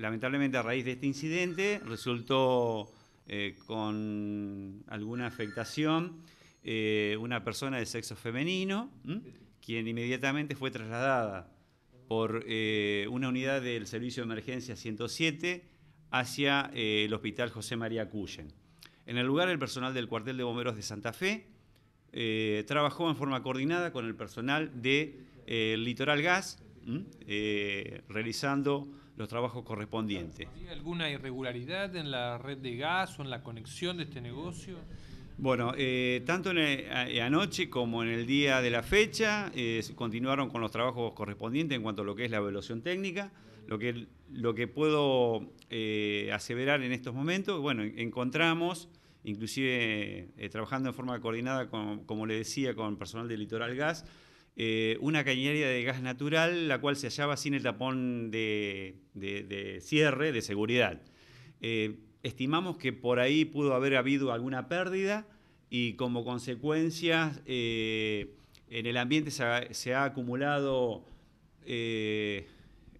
lamentablemente a raíz de este incidente resultó eh, con alguna afectación eh, una persona de sexo femenino, quien inmediatamente fue trasladada por eh, una unidad del Servicio de Emergencia 107 hacia el Hospital José María Cuyen. En el lugar, el personal del cuartel de bomberos de Santa Fe trabajó en forma coordinada con el personal de Litoral Gas, realizando los trabajos correspondientes. ¿Hay alguna irregularidad en la red de gas o en la conexión de este negocio? Bueno, eh, tanto en eh, eh, anoche como en el día de la fecha continuaron con los trabajos correspondientes en cuanto a lo que es la evaluación técnica. Lo que, lo que puedo aseverar en estos momentos, bueno, encontramos, inclusive trabajando en forma coordinada, con, como le decía, con personal de Litoral Gas, eh, una cañería de gas natural, la cual se hallaba sin el tapón de, cierre de seguridad. Eh, estimamos que por ahí pudo haber habido alguna pérdida y como consecuencia eh, en el ambiente se ha, se ha acumulado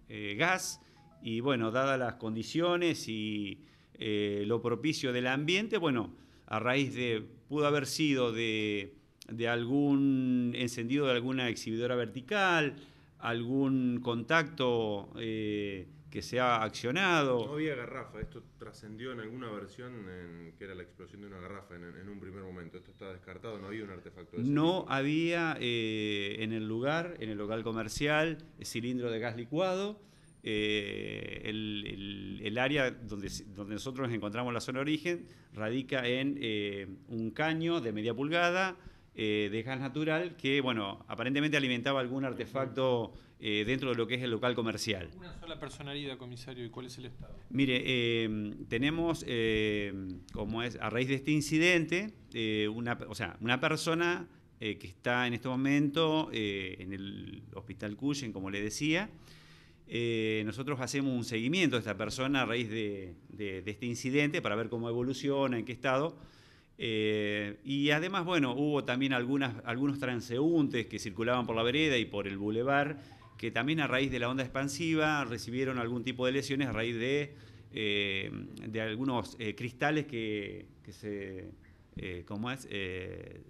gas y bueno, dadas las condiciones y lo propicio del ambiente, bueno, a raíz de, pudo haber sido de de algún encendido de alguna exhibidora vertical, algún contacto eh, que se ha accionado. No había garrafa, esto trascendió en alguna versión que era la explosión de una garrafa en, un primer momento. Esto está descartado, no había un artefacto de No había eh, en el lugar, en el local comercial, cilindro de gas licuado. Eh, el, área donde, donde nosotros encontramos la zona de origen radica en un caño de media pulgada, eh, de gas natural que, bueno, aparentemente alimentaba algún artefacto eh, dentro de lo que es el local comercial. Una sola personalidad, comisario, ¿y cuál es el estado? Mire, eh, tenemos, como es, a raíz de este incidente, una, o sea, una persona que está en este momento en el hospital Cushing, como le decía. nosotros hacemos un seguimiento de esta persona a raíz de, de este incidente para ver cómo evoluciona, en qué estado. Eh, y además, bueno, hubo también algunos transeúntes que circulaban por la vereda y por el bulevar, que también a raíz de la onda expansiva recibieron algún tipo de lesiones a raíz de, eh, de algunos eh, cristales que, se, es?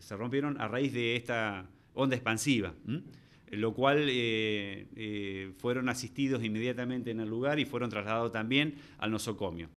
se rompieron a raíz de esta onda expansiva. lo cual fueron asistidos inmediatamente en el lugar y fueron trasladados también al nosocomio.